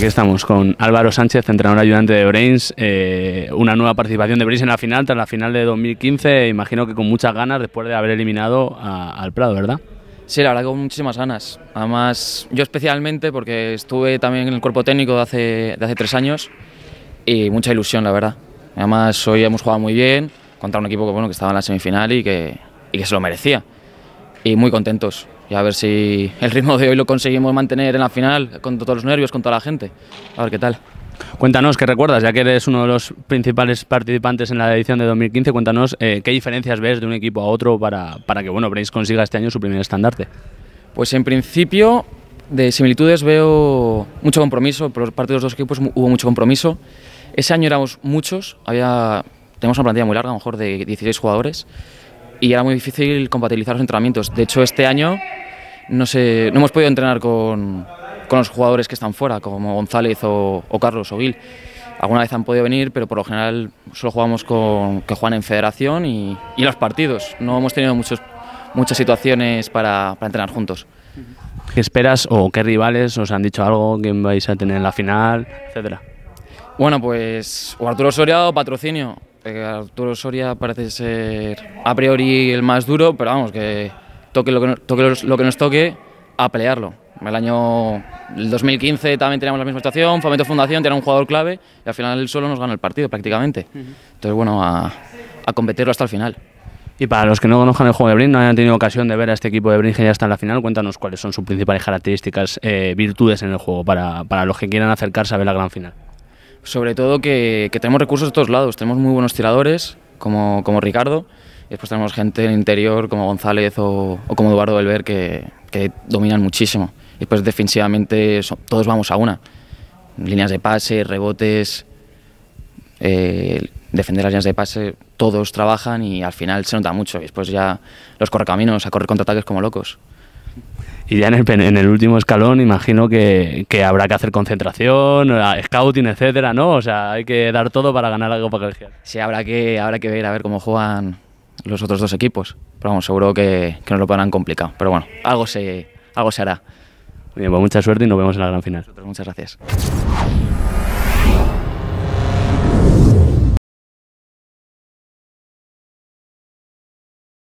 Aquí estamos con Álvaro Sánchez, entrenador ayudante de Brains. Eh, una nueva participación de Brains en la final, tras la final de 2015. Imagino que con muchas ganas después de haber eliminado al Prado, ¿verdad? Sí, la verdad con muchísimas ganas. Además, yo especialmente porque estuve también en el cuerpo técnico de hace, de hace tres años y mucha ilusión, la verdad. Además, hoy hemos jugado muy bien contra un equipo que, bueno, que estaba en la semifinal y que, y que se lo merecía. Y muy contentos y a ver si el ritmo de hoy lo conseguimos mantener en la final con todos los nervios, con toda la gente. A ver qué tal. Cuéntanos, ¿qué recuerdas? Ya que eres uno de los principales participantes en la edición de 2015, cuéntanos eh, qué diferencias ves de un equipo a otro para, para que bueno, consiga este año su primer estandarte. Pues en principio, de similitudes veo mucho compromiso, por parte de los dos equipos hubo mucho compromiso. Ese año éramos muchos, había, tenemos una plantilla muy larga, a lo mejor de 16 jugadores, y era muy difícil compatibilizar los entrenamientos. De hecho, este año no, sé, hemos podido entrenar con, los jugadores que están fuera, como González o, Carlos o Alguna vez han podido venir, pero por lo general solo jugamos con que juegan en federación y, los partidos. No hemos tenido muchos, muchas situaciones para, entrenar juntos. ¿Qué esperas o qué rivales os han dicho algo? ¿Quién vais a tener en la final? Etcétera. Bueno, pues Arturo Soria patrocinio. Eh, Arturo Soria parece ser a priori el más duro, pero vamos, que toque lo que, nos, toque lo que nos toque, a pelearlo. El año 2015 también teníamos la misma situación, Fomento Fundación tenía un jugador clave y al final él solo nos ganó el partido prácticamente. Entonces, bueno, a, competirlo hasta el final. Y para los que no conozcan el juego de Brin, no hayan tenido ocasión de ver a este equipo de Brin que ya está en la final, cuéntanos cuáles son sus principales características, eh, virtudes en el juego, para, para los que quieran acercarse a ver la gran final sobre todo que, tenemos recursos de todos lados. Tenemos muy buenos tiradores, como, Ricardo, y después tenemos gente en el interior, como González o, como Eduardo Belver, que, que, dominan muchísimo. Y después defensivamente todos vamos a una. Líneas de pase, rebotes, eh, defender las líneas de pase, todos trabajan y al final se nota mucho. Y después ya los correcaminos a correr contraataques como locos. Y ya en el, último escalón imagino que, habrá que hacer concentración, scouting, etcétera, ¿no? O sea, hay que dar todo para ganar algo para colegial. Sí, habrá que, habrá que ver a ver cómo juegan los otros dos equipos. Pero vamos, seguro que, que nos lo pondrán complicado. Pero bueno, algo se, algo se hará. Bien, pues mucha suerte y nos vemos en la gran final. Muchas gracias.